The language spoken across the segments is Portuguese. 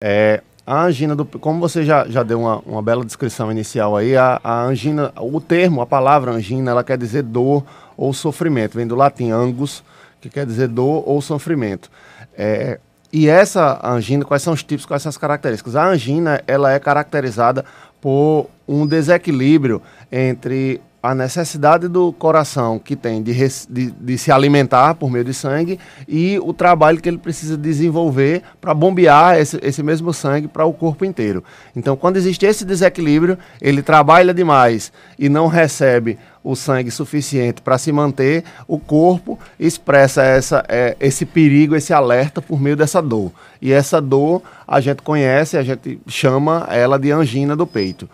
É, a angina do. Como você já, já deu uma, uma bela descrição inicial aí, a, a angina, o termo, a palavra angina, ela quer dizer dor ou sofrimento. Vem do latim angus, que quer dizer dor ou sofrimento. É, e essa angina, quais são os tipos, quais são as características? A angina, ela é caracterizada por um desequilíbrio entre a necessidade do coração que tem de, de, de, se alimentar por meio de sangue e o trabalho que ele precisa desenvolver para bombear esse, esse mesmo sangue para o corpo inteiro. Então, quando existe esse desequilíbrio, ele trabalha demais e não recebe o sangue suficiente para se manter, o corpo expressa essa, é, esse perigo, esse alerta por meio dessa dor. E essa dor a gente conhece, a gente chama ela de angina do peito.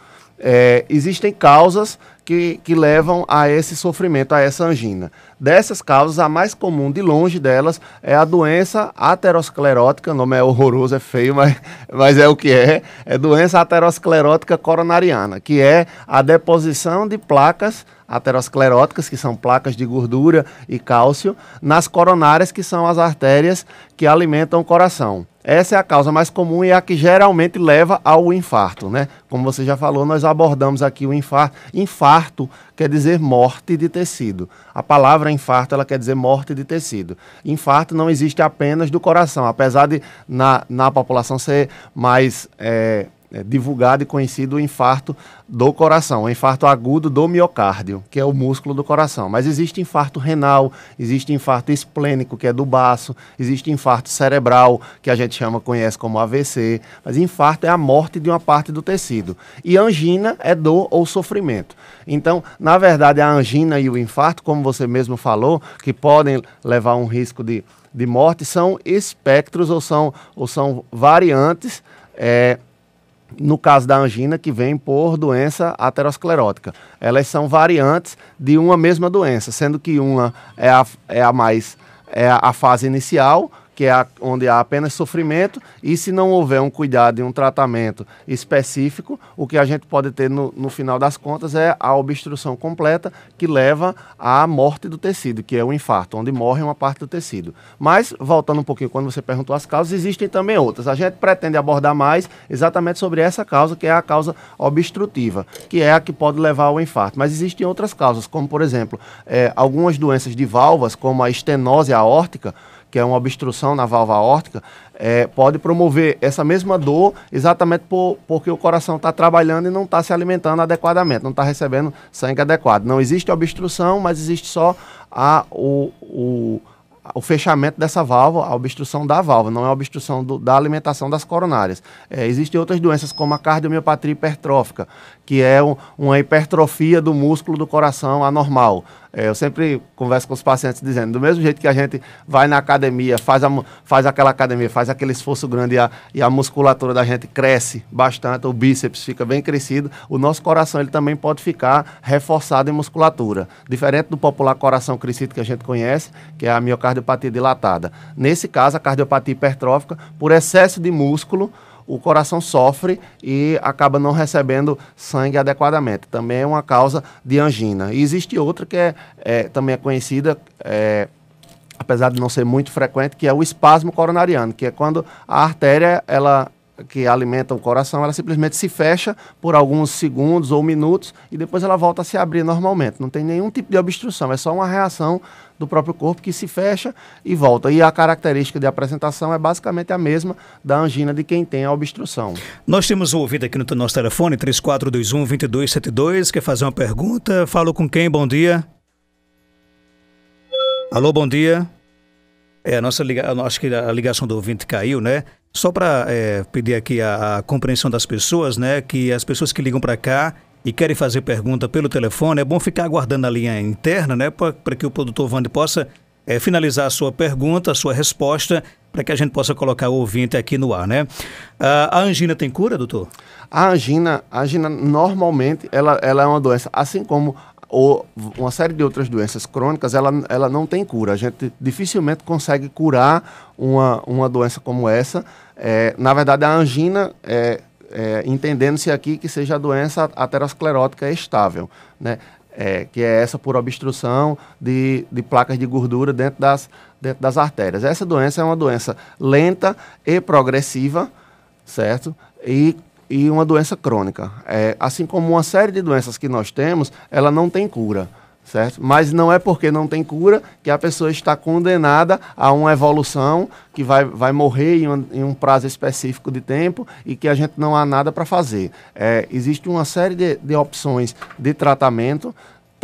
É, existem causas que, que levam a esse sofrimento, a essa angina. Dessas causas, a mais comum, de longe delas, é a doença aterosclerótica, o nome é horroroso, é feio, mas, mas é o que é, é doença aterosclerótica coronariana, que é a deposição de placas ateroscleróticas, que são placas de gordura e cálcio, nas coronárias, que são as artérias que alimentam o coração. Essa é a causa mais comum e é a que geralmente leva ao infarto, né? Como você já falou, nós abordamos aqui o infarto. Infarto quer dizer morte de tecido. A palavra infarto, ela quer dizer morte de tecido. Infarto não existe apenas do coração, apesar de na, na população ser mais é, é, divulgado e conhecido o infarto do coração, o infarto agudo do miocárdio, que é o músculo do coração. Mas existe infarto renal, existe infarto esplênico, que é do baço, existe infarto cerebral, que a gente chama, conhece como AVC, mas infarto é a morte de uma parte do tecido. E angina é dor ou sofrimento. Então, na verdade, a angina e o infarto, como você mesmo falou, que podem levar a um risco de, de morte, são espectros ou são, ou são variantes é, no caso da angina, que vem por doença aterosclerótica. Elas são variantes de uma mesma doença, sendo que uma é a, é a mais é a, fase inicial, que é onde há apenas sofrimento, e se não houver um cuidado e um tratamento específico, o que a gente pode ter no, no final das contas é a obstrução completa que leva à morte do tecido, que é o infarto, onde morre uma parte do tecido. Mas, voltando um pouquinho, quando você perguntou as causas, existem também outras. A gente pretende abordar mais exatamente sobre essa causa, que é a causa obstrutiva, que é a que pode levar ao infarto. Mas existem outras causas, como, por exemplo, é, algumas doenças de válvulas, como a estenose aórtica, que é uma obstrução na válvula aórtica, é, pode promover essa mesma dor exatamente por, porque o coração está trabalhando e não está se alimentando adequadamente, não está recebendo sangue adequado. Não existe obstrução, mas existe só a, o, o, o fechamento dessa válvula, a obstrução da válvula, não é a obstrução do, da alimentação das coronárias. É, existem outras doenças, como a cardiomiopatia hipertrófica, que é um, uma hipertrofia do músculo do coração anormal. É, eu sempre converso com os pacientes dizendo, do mesmo jeito que a gente vai na academia, faz, a, faz aquela academia, faz aquele esforço grande e a, e a musculatura da gente cresce bastante, o bíceps fica bem crescido, o nosso coração ele também pode ficar reforçado em musculatura. Diferente do popular coração crescido que a gente conhece, que é a miocardiopatia dilatada. Nesse caso, a cardiopatia hipertrófica, por excesso de músculo, o coração sofre e acaba não recebendo sangue adequadamente. Também é uma causa de angina. E existe outra que é, é também é conhecida, é, apesar de não ser muito frequente, que é o espasmo coronariano, que é quando a artéria ela que alimenta o coração, ela simplesmente se fecha por alguns segundos ou minutos e depois ela volta a se abrir normalmente. Não tem nenhum tipo de obstrução, é só uma reação do próprio corpo que se fecha e volta. E a característica de apresentação é basicamente a mesma da angina de quem tem a obstrução. Nós temos um ouvido aqui no nosso telefone, 3421-2272, quer fazer uma pergunta. Falo com quem? Bom dia. Alô, bom dia. É, a nossa acho que a ligação do ouvinte caiu, né? Só para é, pedir aqui a, a, compreensão das pessoas, né? Que as pessoas que ligam para cá e querem fazer pergunta pelo telefone, é bom ficar aguardando a linha interna, né? Para que o produtor Vande possa é, finalizar a sua pergunta, a sua resposta, para que a gente possa colocar o ouvinte aqui no ar, né? A, ah, a angina tem cura, doutor? A angina, a angina normalmente, ela, ela é uma doença, assim como ou uma série de outras doenças crônicas, ela, ela não tem cura. A gente dificilmente consegue curar uma, uma doença como essa. É, na verdade, a angina, é, é, entendendo-se aqui que seja a doença aterosclerótica estável, né? É, que é essa por obstrução de, de placas de gordura dentro das, dentro das artérias. Essa doença é uma doença lenta e progressiva, certo? E e uma doença crônica. É, assim como uma série de doenças que nós temos, ela não tem cura. Certo? Mas não é porque não tem cura que a pessoa está condenada a uma evolução que vai, vai morrer em um, em um prazo específico de tempo e que a gente não há nada para fazer. É, existe uma série de, de opções de tratamento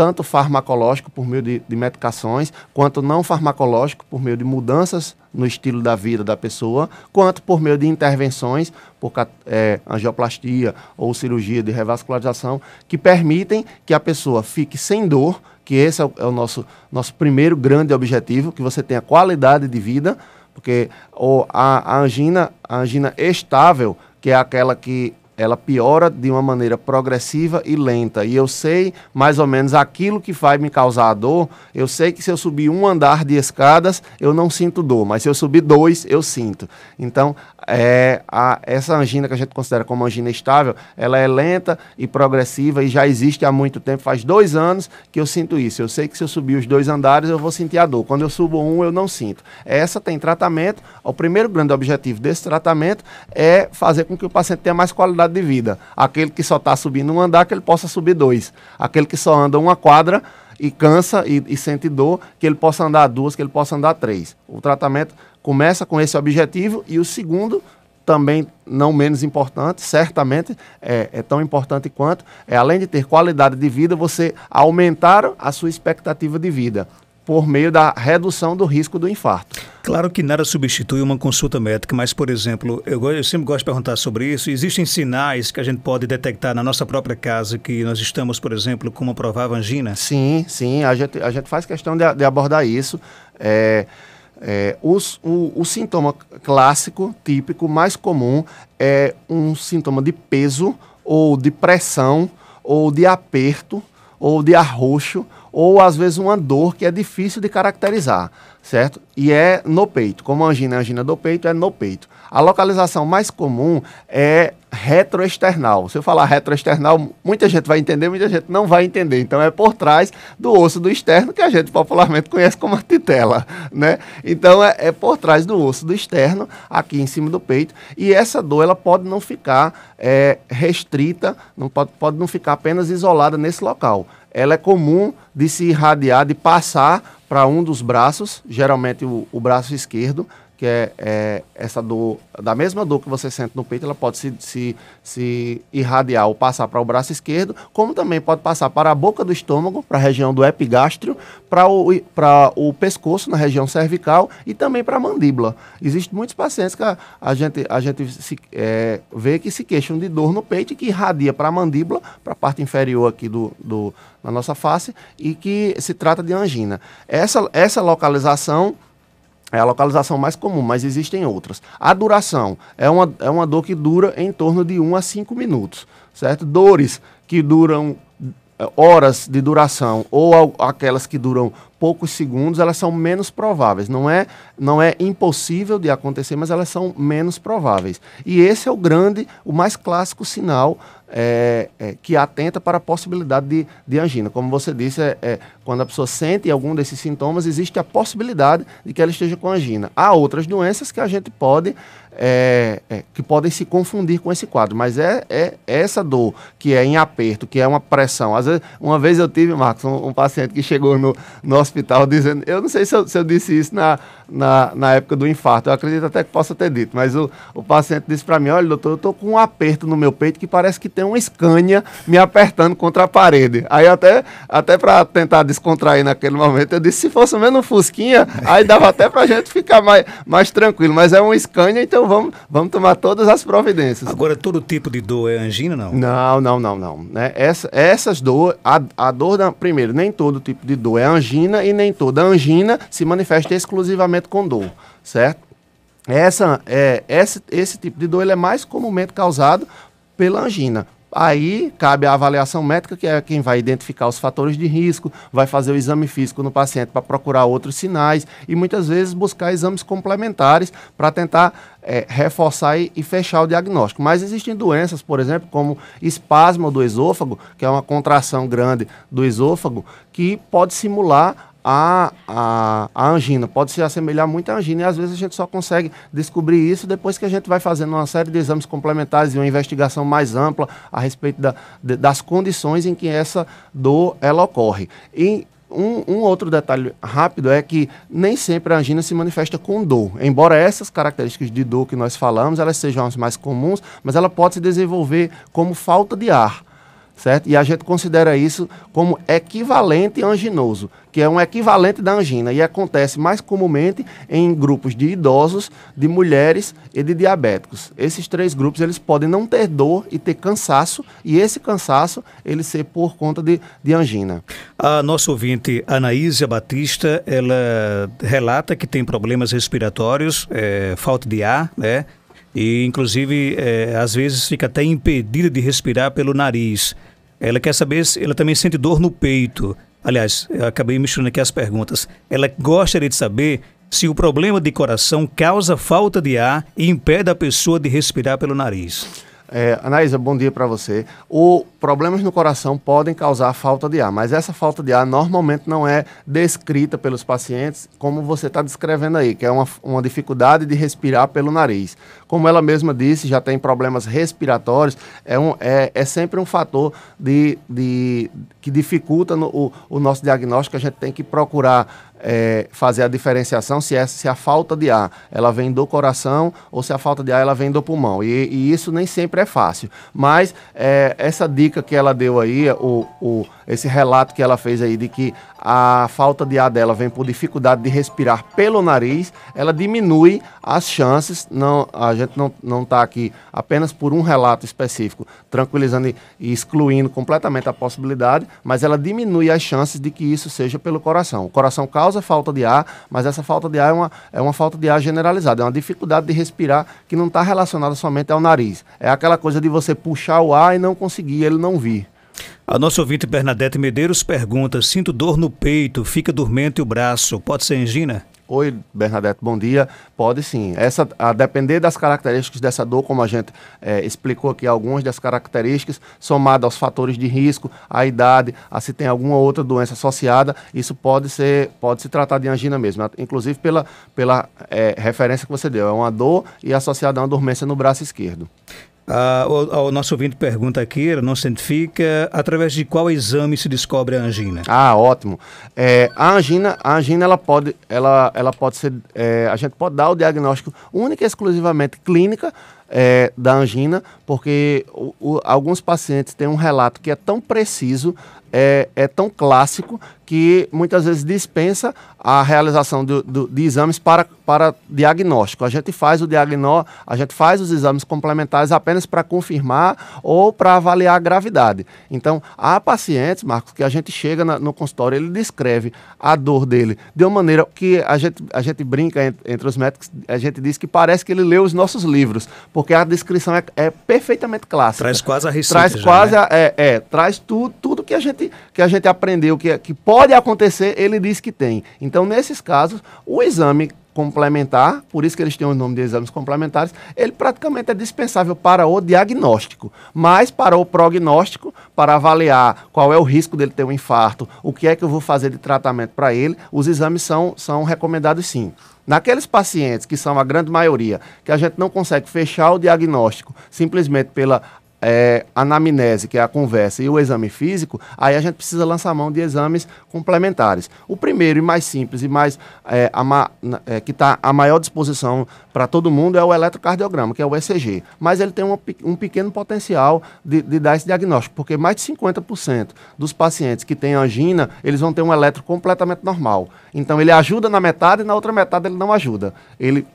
tanto farmacológico por meio de, de medicações, quanto não farmacológico por meio de mudanças no estilo da vida da pessoa, quanto por meio de intervenções, por é, angioplastia ou cirurgia de revascularização, que permitem que a pessoa fique sem dor, que esse é o, é o nosso, nosso primeiro grande objetivo, que você tenha qualidade de vida, porque ou a, a angina, a angina estável, que é aquela que ela piora de uma maneira progressiva e lenta. E eu sei mais ou menos aquilo que vai me causar dor. Eu sei que se eu subir um andar de escadas, eu não sinto dor, mas se eu subir dois, eu sinto. Então, é, a, essa angina que a gente considera como angina estável, ela é lenta e progressiva e já existe há muito tempo. Faz dois anos que eu sinto isso. Eu sei que se eu subir os dois andares, eu vou sentir a dor. Quando eu subo um, eu não sinto. Essa tem tratamento. O primeiro grande objetivo desse tratamento é fazer com que o paciente tenha mais qualidade qualidade de vida. Aquele que só está subindo um andar, que ele possa subir dois. Aquele que só anda uma quadra e cansa e, e sente dor, que ele possa andar duas, que ele possa andar três. O tratamento começa com esse objetivo e o segundo também não menos importante, certamente é, é, tão importante quanto, é além de ter qualidade de vida, você aumentar a sua expectativa de vida por meio da redução do risco do infarto. Claro que nada substitui uma consulta médica, mas, por exemplo, eu, eu, sempre gosto de perguntar sobre isso. Existem sinais que a gente pode detectar na nossa própria casa que nós estamos, por exemplo, com uma provável angina? Sim, sim. A gente, a gente faz questão de, de abordar isso. É, é, os, o, o sintoma clássico, típico, mais comum é um sintoma de peso ou de pressão ou de aperto ou de arroxo ou às vezes uma dor que é difícil de caracterizar, certo? E é no peito. Como a angina é angina do peito, é no peito. A localização mais comum é retroesternal. Se eu falar retroesternal, muita gente vai entender, muita gente não vai entender. Então é por trás do osso do externo, que a gente popularmente conhece como a titela, né? Então é, é por trás do osso do externo, aqui em cima do peito. E essa dor, ela pode não ficar é, restrita, não pode, pode não ficar apenas isolada nesse local ela é comum de se irradiar, de passar para um dos braços, geralmente o, o braço esquerdo, que é, é, essa dor, da mesma dor que você sente no peito, ela pode se, se, se irradiar ou passar para o braço esquerdo, como também pode passar para a boca do estômago, para a região do epigástrio, para o, o pescoço, na região cervical e também para a mandíbula. Existem muitos pacientes que a, a gente, a gente se, é, vê que se queixam de dor no peito e que irradia para a mandíbula, para a parte inferior aqui do, do, na nossa face, e que se trata de angina. Essa, essa localização é a localização mais comum, mas existem outras. A duração é uma, é uma dor que dura em torno de 1 a 5 minutos, certo? Dores que duram é, horas de duração ou aquelas que duram poucos segundos, elas são menos prováveis. Não é, não é impossível de acontecer, mas elas são menos prováveis. E esse é o grande, o mais clássico sinal é, é, que atenta para a possibilidade de, de angina. Como você disse, é, é, quando a pessoa sente algum desses sintomas, existe a possibilidade de que ela esteja com angina. Há outras doenças que a gente pode é, é, que podem se confundir com esse quadro, mas é, é, é, essa dor que é em aperto, que é uma pressão. Às vezes, uma vez eu tive, Marcos, um, um paciente que chegou no, no hospital dizendo, eu não sei se eu, se eu disse isso na, na, na, época do infarto, eu acredito até que possa ter dito, mas o, o paciente disse para mim, olha doutor, eu estou com um aperto no meu peito que parece que tem uma escânia me apertando contra a parede. Aí até, até para tentar descontrair naquele momento, eu disse, se fosse menos um fusquinha, aí dava até para a gente ficar mais, mais tranquilo, mas é uma escânia, então então vamos, vamos tomar todas as providências. Agora, todo tipo de dor é angina, não? Não, não, não, não. Né? Essa, essas dores, a, a dor, da, primeiro, nem todo tipo de dor é angina e nem toda angina se manifesta exclusivamente com dor, certo? Essa, é, esse, esse tipo de dor ele é mais comumente causado pela angina. Aí cabe a avaliação médica, que é quem vai identificar os fatores de risco, vai fazer o exame físico no paciente para procurar outros sinais e muitas vezes buscar exames complementares para tentar é, reforçar e, e, fechar o diagnóstico. Mas existem doenças, por exemplo, como espasmo do esôfago, que é uma contração grande do esôfago, que pode simular a, a, a angina, pode se assemelhar muito à angina, e às vezes a gente só consegue descobrir isso depois que a gente vai fazendo uma série de exames complementares e uma investigação mais ampla a respeito da, de, das condições em que essa dor ela ocorre. E um, um, outro detalhe rápido é que nem sempre a angina se manifesta com dor. Embora essas características de dor que nós falamos, elas sejam as mais comuns, mas ela pode se desenvolver como falta de ar certo? E a gente considera isso como equivalente anginoso, que é um equivalente da angina e acontece mais comumente em grupos de idosos, de mulheres e de diabéticos. Esses três grupos eles podem não ter dor e ter cansaço e esse cansaço ele ser por conta de, de angina. A nossa ouvinte Anaísia Batista ela relata que tem problemas respiratórios, é, falta de ar, né? E inclusive é, às vezes fica até impedida de respirar pelo nariz. Ela quer saber se ela também sente dor no peito. Aliás, acabei misturando aqui as perguntas. Ela gostaria de saber se o problema de coração causa falta de ar e impede a pessoa de respirar pelo nariz. É, Anaísa, bom dia para você. O problemas no coração podem causar falta de ar, mas essa falta de ar normalmente não é descrita pelos pacientes como você está descrevendo aí, que é uma, uma dificuldade de respirar pelo nariz. Como ela mesma disse, já tem problemas respiratórios, é, um, é, é sempre um fator de, de, que dificulta no, o, o nosso diagnóstico, a gente tem que procurar é, fazer a diferenciação se, é, se é a falta de ar ela vem do coração ou se é a falta de ar ela vem do pulmão. E, e isso nem sempre é fácil. Mas é, essa dica que ela deu aí, o, o, esse relato que ela fez aí de que a falta de ar dela vem por dificuldade de respirar pelo nariz, ela diminui as chances. Não, a gente não está aqui apenas por um relato específico, tranquilizando e, e excluindo completamente a possibilidade, mas ela diminui as chances de que isso seja pelo coração. O coração causa causa falta de ar, mas essa falta de ar é uma, é uma falta de ar generalizada, é uma dificuldade de respirar que não está relacionada somente ao nariz. É aquela coisa de você puxar o ar e não conseguir, ele não vir. A nossa ouvinte Bernadette Medeiros pergunta: sinto dor no peito, fica dormente o braço, pode ser angina? Oi, Bernadette, bom dia. Pode sim. Essa, a depender das características dessa dor, como a gente é, explicou aqui algumas das características, somado aos fatores de risco, a idade, a se tem alguma outra doença associada, isso pode ser, pode se tratar de angina mesmo. Inclusive pela, pela é, referência que você deu, é uma dor e associada a uma dormência no braço esquerdo. Ah, o, o, nosso ouvinte pergunta aqui, não se identifica, através de qual exame se descobre a angina? Ah, ótimo. É, a angina, a angina ela pode, ela, ela pode ser, é, a gente pode dar o diagnóstico única e exclusivamente clínica é, da angina, porque o, o, alguns pacientes têm um relato que é tão preciso, é, é tão clássico, que muitas vezes dispensa a realização do, do, de exames para, para diagnóstico. A gente faz o diagnóstico, a gente faz os exames complementares apenas para confirmar ou para avaliar a gravidade. Então, há pacientes, Marcos, que a gente chega na, no consultório, ele descreve a dor dele de uma maneira que a gente, a gente brinca entre, entre os médicos, a gente diz que parece que ele leu os nossos livros, porque a descrição é, é perfeitamente clássica. Traz quase a receita. Traz já, quase, né? a, é, é, traz tu, tudo que a gente, que a gente aprendeu, que, é, que pode pode acontecer, ele diz que tem. Então, nesses casos, o exame complementar, por isso que eles têm o nome de exames complementares, ele praticamente é dispensável para o diagnóstico, mas para o prognóstico, para avaliar qual é o risco dele ter um infarto, o que é que eu vou fazer de tratamento para ele, os exames são, são recomendados sim. Naqueles pacientes que são a grande maioria, que a gente não consegue fechar o diagnóstico simplesmente pela é, anamnese, que é a conversa, e o exame físico, aí a gente precisa lançar mão de exames complementares. O primeiro e mais simples e mais é, é, que está à maior disposição para todo mundo é o eletrocardiograma, que é o ECG. Mas ele tem um, um pequeno potencial de, de, dar esse diagnóstico, porque mais de 50% dos pacientes que têm angina, eles vão ter um eletro completamente normal. Então ele ajuda na metade e na outra metade ele não ajuda. Ele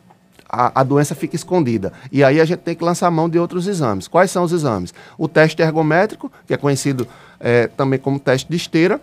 a, a, doença fica escondida. E aí a gente tem que lançar mão de outros exames. Quais são os exames? O teste ergométrico, que é conhecido é, também como teste de esteira,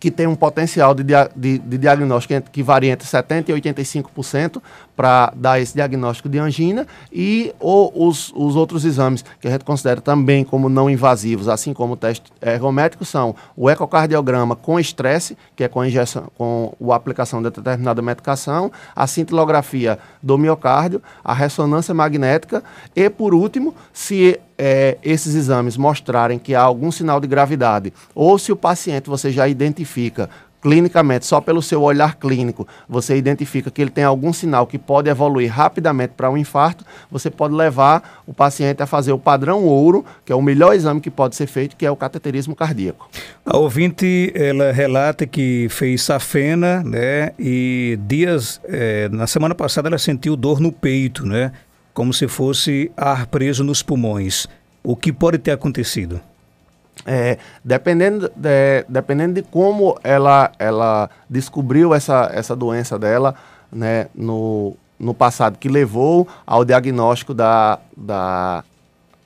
que tem um potencial de, dia, de, de diagnóstico que varia entre 70% e 85% para dar esse diagnóstico de angina e ou os, os outros exames que a gente considera também como não invasivos, assim como o teste ergométrico, são o ecocardiograma com estresse, que é com a injeção, com a aplicação de determinada medicação, a cintilografia do miocárdio, a ressonância magnética e, por último, se é, esses exames mostrarem que há algum sinal de gravidade, ou se o paciente você já identifica clinicamente, só pelo seu olhar clínico, você identifica que ele tem algum sinal que pode evoluir rapidamente para um infarto, você pode levar o paciente a fazer o padrão ouro, que é o melhor exame que pode ser feito, que é o cateterismo cardíaco. A ouvinte, ela relata que fez safena, né, e dias, é, na semana passada ela sentiu dor no peito, né, como se fosse ar preso nos pulmões. O que pode ter acontecido? É, dependendo, de, é, dependendo de como ela, ela descobriu essa, essa doença dela né, no, no passado, que levou ao diagnóstico da, da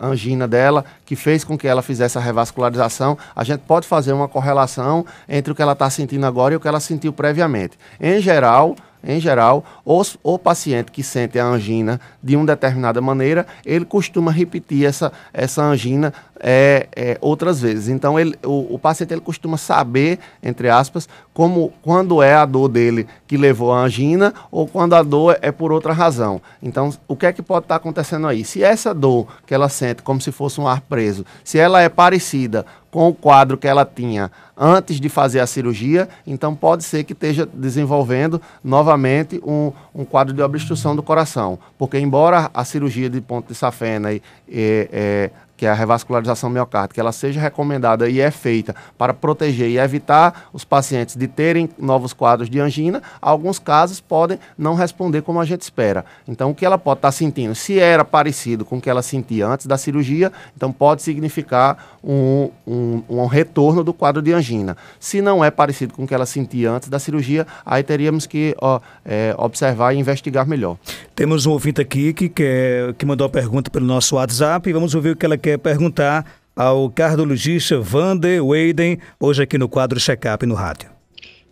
angina dela, que fez com que ela fizesse a revascularização, a gente pode fazer uma correlação entre o que ela está sentindo agora e o que ela sentiu previamente. Em geral, em geral, os, o paciente que sente a angina de uma determinada maneira, ele costuma repetir essa, essa angina é, é, outras vezes. Então ele, o, o, paciente ele costuma saber, entre aspas, como quando é a dor dele que levou a angina ou quando a dor é por outra razão. Então o que é que pode estar tá acontecendo aí? Se essa dor que ela sente como se fosse um ar preso, se ela é parecida com o quadro que ela tinha antes de fazer a cirurgia, então pode ser que esteja desenvolvendo novamente um, um quadro de obstrução do coração. Porque, embora a cirurgia de ponto de safena e, e, e é, que é a revascularização miocárdica, que ela seja recomendada e é feita para proteger e evitar os pacientes de terem novos quadros de angina, alguns casos podem não responder como a gente espera. Então, o que ela pode estar sentindo, se era parecido com o que ela sentia antes da cirurgia, então pode significar um, um, um retorno do quadro de angina. Se não é parecido com o que ela sentia antes da cirurgia, aí teríamos que ó, é, observar e investigar melhor. Temos um ouvinte aqui que, quer, que mandou a pergunta pelo nosso WhatsApp e vamos ouvir o que ela quer perguntar ao cardiologista Vander Weiden, hoje aqui no quadro Checkup no rádio.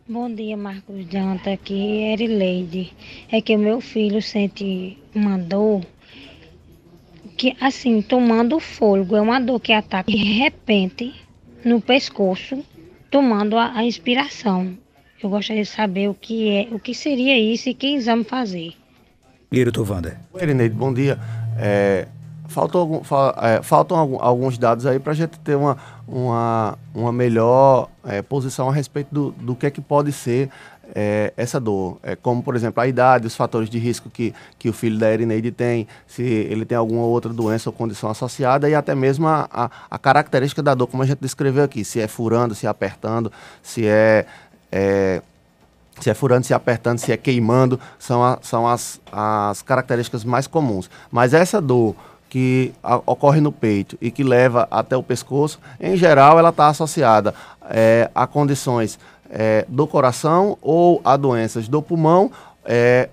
Bom dia, Marcos Janta, aqui é Erileide. É que meu filho sente uma dor que, assim, tomando fôlego, é uma dor que ataca de repente no pescoço, tomando a, a inspiração. Eu gostaria de saber o que é, o que seria isso e que exame fazer. Irito Vander. Erineide, bom dia. É, Faltam, algum, fal, é, faltam algum, alguns dados aí para a gente ter uma, uma, uma melhor é, posição a respeito do, do que é que pode ser é, essa dor. É, como, por exemplo, a idade, os fatores de risco que, que o filho da Erineide tem, se ele tem alguma outra doença ou condição associada, e até mesmo a, a, a característica da dor, como a gente descreveu aqui, se é furando, se é apertando, se é, é se é furando, se é apertando, se é queimando, são, a, são as, as características mais comuns. Mas essa dor que ocorre no peito e que leva até o pescoço, em geral ela está associada é, a condições é, do coração ou a doenças do pulmão é,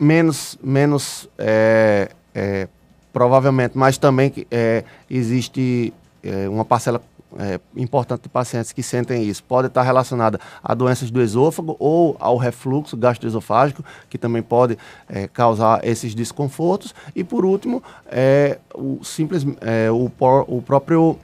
menos, menos é, é, provavelmente, mas também é, existe uma parcela é, importante de pacientes que sentem isso pode estar relacionada a doenças do esôfago ou ao refluxo gastroesofágico, que também pode é, causar esses desconfortos. E por último, é, o, simples, é, o, por, o próprio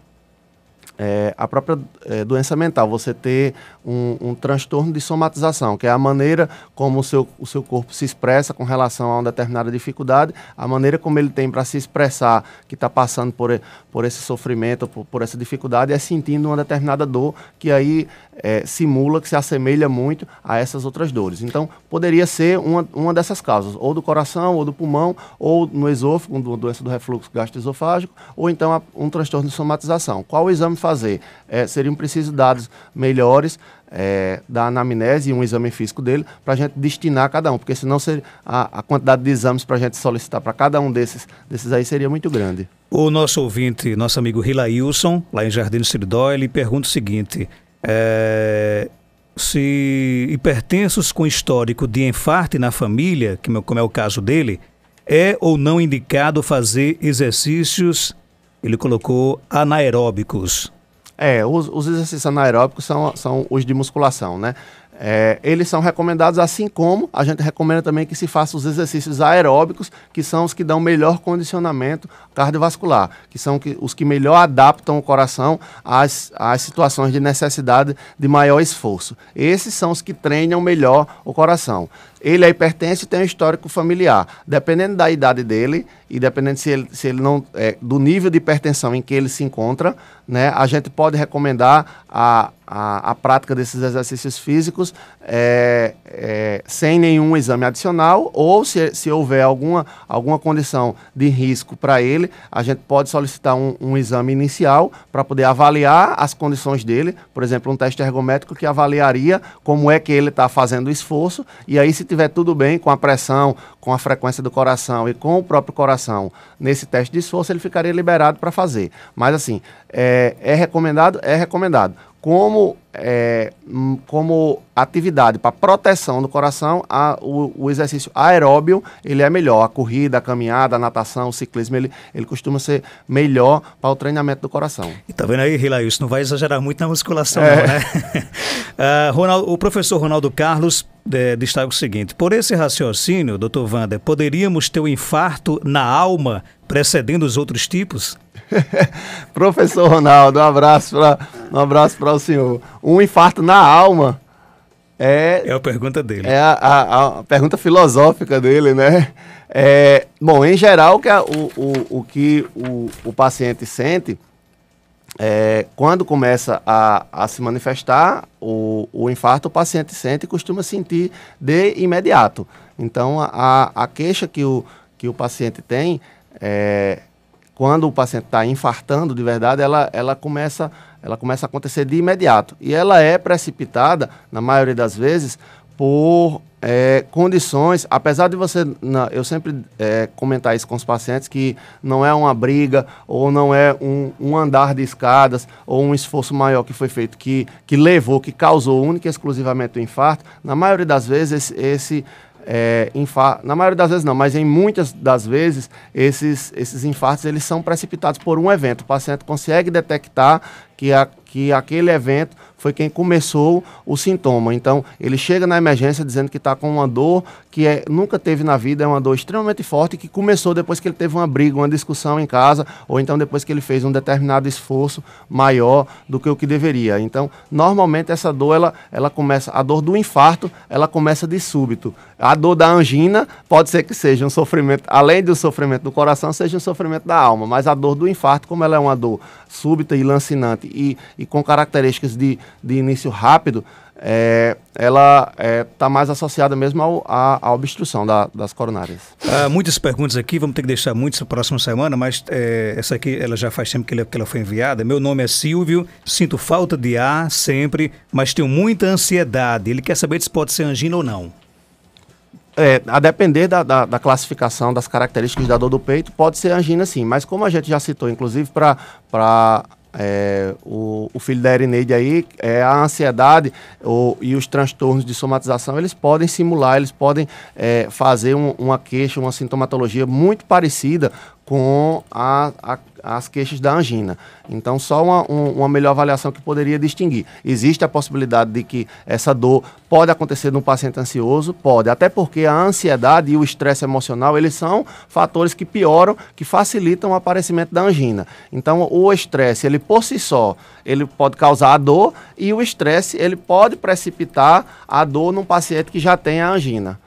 é, a própria é, doença mental, você ter um, um, transtorno de somatização, que é a maneira como o seu, o seu corpo se expressa com relação a uma determinada dificuldade, a maneira como ele tem para se expressar que está passando por, por esse sofrimento, por, por, essa dificuldade, é sentindo uma determinada dor que aí é, simula, que se assemelha muito a essas outras dores. Então, poderia ser uma, uma dessas causas, ou do coração, ou do pulmão, ou no esôfago, uma doença do refluxo gastroesofágico, ou então a, um transtorno de somatização. Qual o exame fazer. É, seriam precisos dados melhores é, da anamnese e um exame físico dele para a gente destinar a cada um, porque senão ser, a, a quantidade de exames para a gente solicitar para cada um desses, desses aí seria muito grande. O nosso ouvinte, nosso amigo Hilailson, lá em Jardim do Siridó, ele pergunta o seguinte: é, se hipertensos com histórico de enfarte na família, que, é como é o caso dele, é ou não indicado fazer exercícios, ele colocou, anaeróbicos? É, os, os exercícios anaeróbicos são, são os de musculação, né? É, eles são recomendados, assim como a gente recomenda também que se faça os exercícios aeróbicos, que são os que dão melhor condicionamento cardiovascular, que são que, os que melhor adaptam o coração às, às situações de necessidade de maior esforço. Esses são os que treinam melhor o coração ele é hipertenso e tem um histórico familiar. Dependendo da idade dele e dependendo se ele, se ele não é, do nível de hipertensão em que ele se encontra, né, a gente pode recomendar a, a, a prática desses exercícios físicos é, é, sem nenhum exame adicional ou se, se houver alguma, alguma condição de risco para ele, a gente pode solicitar um, um exame inicial para poder avaliar as condições dele, por exemplo, um teste ergométrico que avaliaria como é que ele está fazendo o esforço e aí se tiver tudo bem com a pressão, com a frequência do coração e com o próprio coração nesse teste de esforço, ele ficaria liberado para fazer. Mas assim, é, é recomendado? É recomendado. Como é, hum, como atividade para proteção do coração, a, o, o, exercício aeróbio ele é melhor. A corrida, a caminhada, a natação, o ciclismo, ele, ele costuma ser melhor para o treinamento do coração. E tá vendo aí, isso não vai exagerar muito na musculação, é. não, né? uh, ah, Ronaldo, o professor Ronaldo Carlos é, destaca o seguinte: por esse raciocínio, doutor Wander, poderíamos ter um infarto na alma precedendo os outros tipos? Professor Ronaldo, um abraço para um abraço para o senhor um infarto na alma. É, é a pergunta dele. É a, a, a pergunta filosófica dele, né? É, bom, em geral, que a, o, o, o que o, o paciente sente é, quando começa a, a se manifestar o, o infarto, o paciente sente e costuma sentir de imediato. Então, a, a queixa que o, que o paciente tem é, quando o paciente está infartando de verdade, ela, ela, começa, ela começa a acontecer de imediato. E ela é precipitada, na maioria das vezes, por é, condições, apesar de você, na, eu sempre é, comentar isso com os pacientes, que não é uma briga ou não é um, um, andar de escadas ou um esforço maior que foi feito que, que levou, que causou única e exclusivamente o infarto, na maioria das vezes esse, esse é, na maioria das vezes não, mas em muitas das vezes, esses, esses infartos eles são precipitados por um evento. O paciente consegue detectar que, a, que aquele evento foi quem começou o sintoma. Então, ele chega na emergência dizendo que está com uma dor que é, nunca teve na vida, é uma dor extremamente forte, que começou depois que ele teve uma briga, uma discussão em casa, ou então depois que ele fez um determinado esforço maior do que o que deveria. Então, normalmente essa dor, ela, ela começa, a dor do infarto, ela começa de súbito. A dor da angina pode ser que seja um sofrimento, além do sofrimento do coração, seja um sofrimento da alma, mas a dor do infarto, como ela é uma dor súbita e lancinante e, e com características de de início rápido, é, ela está é, tá mais associada mesmo ao, à, à obstrução da, das coronárias. Ah, muitas perguntas aqui, vamos ter que deixar muitas na próxima semana, mas é, essa aqui ela já faz tempo que, que ela foi enviada. Meu nome é Silvio, sinto falta de ar sempre, mas tenho muita ansiedade. Ele quer saber se pode ser angina ou não. É, a depender da, da, da, classificação das características da dor do peito, pode ser angina sim, mas como a gente já citou, inclusive, para é, o, o, filho da Erineide aí, é, a ansiedade o, e os transtornos de somatização, eles podem simular, eles podem é, fazer um, uma queixa, uma sintomatologia muito parecida com a, a, as queixas da angina. Então, só uma, um, uma melhor avaliação que poderia distinguir. Existe a possibilidade de que essa dor pode acontecer num paciente ansioso? Pode, até porque a ansiedade e o estresse emocional, eles são fatores que pioram, que facilitam o aparecimento da angina. Então, o estresse, ele por si só, ele pode causar a dor e o estresse, ele pode precipitar a dor num paciente que já tem a angina.